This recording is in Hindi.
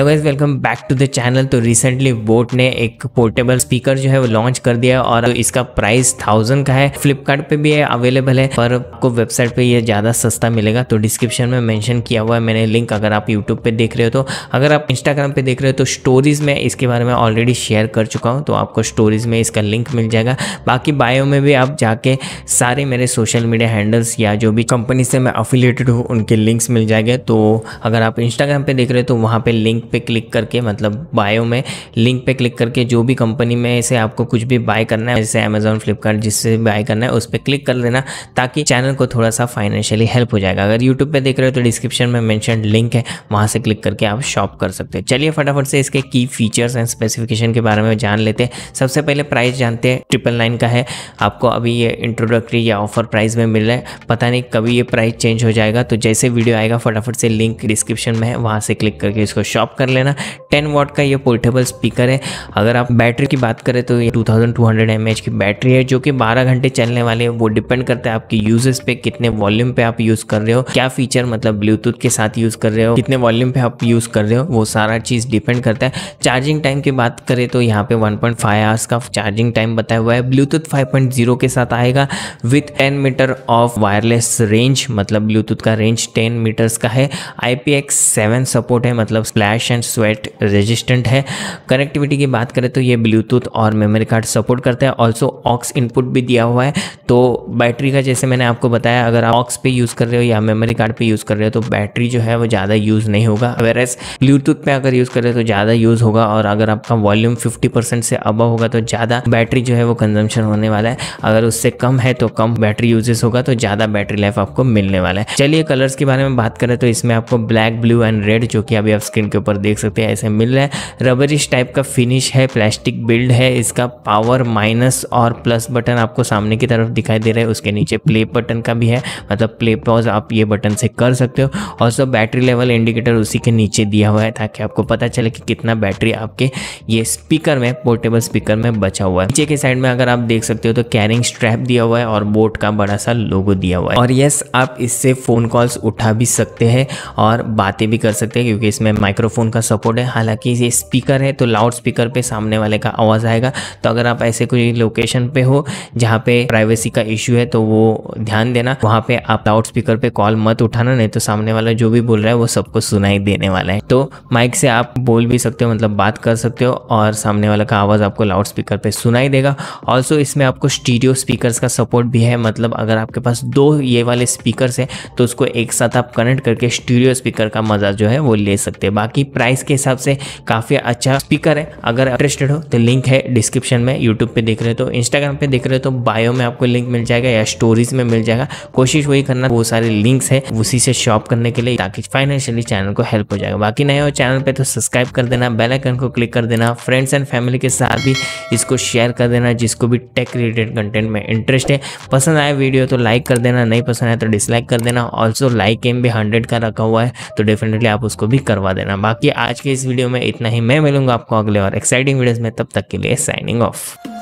hello guys welcome back to the channel तो रिसेंटली बोट ने एक पोर्टेबल स्पीकर जो है वो लॉन्च कर दिया है और इसका प्राइस थाउजेंड का है फ्लिपकार्ट पे भी है अवेलेबल है पर आपको वेबसाइट पे ये ज़्यादा सस्ता मिलेगा तो डिस्क्रिप्शन में मेंशन किया हुआ है मैंने लिंक अगर आप यूट्यूब पे देख रहे हो तो अगर आप इंस्टाग्राम पे देख रहे हो तो स्टोरीज़ में इसके बारे में ऑलरेडी शेयर कर चुका हूँ तो आपको स्टोरीज़ में इसका लिंक मिल जाएगा बाकी बायो में भी आप जाके सारे मेरे सोशल मीडिया हैंडल्स या जो भी कंपनी से मैं अफिलेटेड हूँ उनके लिंक्स मिल जाएंगे तो अगर आप इंस्टाग्राम पर देख रहे हो तो वहाँ पर लिंक पे क्लिक करके मतलब बायो में लिंक पे क्लिक करके जो भी कंपनी में इसे आपको कुछ भी बाय करना है जैसे अमेजोन फ्लिपकार्ट जिससे बाय करना है उस पर क्लिक कर देना ताकि चैनल को थोड़ा सा फाइनेंशियली हेल्प हो जाएगा अगर यूट्यूब पर देख रहे हो तो डिस्क्रिप्शन में मैंशन लिंक है वहाँ से क्लिक करके आप शॉप कर सकते हो चलिए फटाफट से इसके की फीचर्स एंड स्पेसिफिकेशन के बारे में जान लेते हैं सबसे पहले प्राइस जानते हैं ट्रिपल नाइन का है आपको अभी ये इंट्रोडक्टरी या ऑफर प्राइस में मिल रहा है पता नहीं कभी ये प्राइस चेंज हो जाएगा तो जैसे वीडियो आएगा फटाफट से लिंक डिस्क्रिप्शन में है वहाँ से क्लिक करके इसको शॉप स्टॉप कर लेना टेन वॉट का ये पोर्टेबल स्पीकर है अगर आप बैटरी की बात करें तो ये two thousand two hundred M H की बैटरी है जो कि 12 घंटे चलने वाली है वो डिपेंड करता है आपके यूजेस पे कितने वॉल्यूम पे आप यूज़ कर रहे हो क्या फीचर मतलब ब्लूटूथ के साथ यूज़ कर रहे हो कितने वॉल्यूम पे आप यूज़ कर रहे हो वो सारा चीज़ डिपेंड करता है चार्जिंग टाइम की बात करें तो यहाँ पे वन पॉइंट आवर्स का चार्जिंग टाइम बताया हुआ है ब्लूटूथ फाइव के साथ आएगा with ten metre of wireless range मतलब ब्लूटूथ का रेंज टेन मीटर्स का है आई सपोर्ट है मतलब slash crash and sweat resistant है कनेक्टिविटी की बात करें तो ये ब्लूटूथ और मेमोरी कार्ड सपोर्ट करता है ऑल्सो ऑक्स इनपुट भी दिया हुआ है तो बैटरी का जैसे मैंने आपको बताया अगर आप ऑक्स पे यूज़ कर रहे हो या मेमोरी कार्ड पे यूज़ कर रहे हो तो बैटरी जो है वो ज़्यादा यूज़ नहीं होगा वेरस ब्लूटूथ पे अगर यूज़ कर रहे हो तो ज़्यादा यूज़ होगा और अगर आपका वॉल्यूम फिफ्टी से अबव होगा तो ज़्यादा बैटरी जो है वो कंजम्पन होने वाला है अगर उससे कम है तो कम बैटरी यूजेस होगा तो ज़्यादा बैटरी लाइफ आपको मिलने वाला है चलिए कलर्स के बारे में बात करें तो इसमें आपको ब्लैक ब्लू एंड रेड जो कि अभी आप स्क्रीन के ऊपर ऊपर देख सकते हैं ऐसे मिल रहा है रबर इस टाइप का फिनिश है प्लास्टिक बिल्ड है इसका पावर माइनस और प्लस बटन आपको सामने की तरफ दिखाई दे रहा है उसके नीचे प्ले बटन का भी है मतलब प्ले पॉज आप ये बटन से कर सकते हो और सब बैटरी लेवल इंडिकेटर उसी के नीचे दिया हुआ है ताकि आपको पता चले कि कितना बैटरी आपके ये स्पीकर में पोर्टेबल स्पीकर में बचा हुआ है नीचे के साइड में अगर आप देख सकते हो तो कैरिंग स्ट्रैप दिया हुआ है और बोट का बड़ा सा लोगो दिया हुआ है और यस आप इससे फ़ोन कॉल्स उठा भी सकते हैं और बातें भी कर सकते हैं क्योंकि इसमें माइक्रोफोन हेडफोन का सपोर्ट है हालांकि ये स्पीकर है तो लाउड स्पीकर पे सामने वाले का आवाज़ आएगा तो अगर आप ऐसे कोई लोकेशन पे हो जहाँ पे प्राइवेसी का इशू है तो वो ध्यान देना वहाँ पे आप लाउड स्पीकर पे कॉल मत उठाना नहीं तो सामने वाला जो भी बोल रहा है वो सबको सुनाई देने वाला है तो माइक से आप बोल भी सकते हो मतलब बात कर सकते हो और सामने वाला का आवाज़ आपको लाउड स्पीकर पर सुनाई देगा ऑल्सो इसमें आपको स्टीडियो स्पीकर का सपोर्ट भी है मतलब अगर आपके पास दो ये वाले स्पीकर हैं तो उसको एक साथ आप कनेक्ट करके स्टूडियो स्पीकर का मज़ा जो है वो ले सकते हैं बाकी प्राइस के हिसाब से काफ़ी अच्छा स्पीकर है अगर इंटरेस्टेड हो तो लिंक है डिस्क्रिप्शन में यूट्यूब पे देख रहे हो तो इंस्टाग्राम पे देख रहे हो तो बायो में आपको लिंक मिल जाएगा या स्टोरीज में मिल जाएगा कोशिश वही करना बहुत सारे लिंक्स है उसी से शॉप करने के लिए ताकि फाइनेंशियली चैनल को हेल्प हो जाएगा बाकी नए हो चैनल पे तो सब्सक्राइब कर देना बेलाइकन को क्लिक कर देना फ्रेंड्स एंड फैमिली के साथ भी इसको शेयर कर देना जिसको भी टेक रिलेटेड कंटेंट में इंटरेस्ट है पसंद आया वीडियो तो लाइक कर देना नहीं पसंद आया तो डिसलाइक कर देना ऑल्सो लाइक एम भी हंड्रेड का रखा हुआ है तो डेफिनेटली आप उसको भी करवा देना बाकी बाकी आज के इस वीडियो में इतना ही मैं मिलूंगा आपको अगले और एक्साइटिंग वीडियोस में तब तक के लिए साइनिंग ऑफ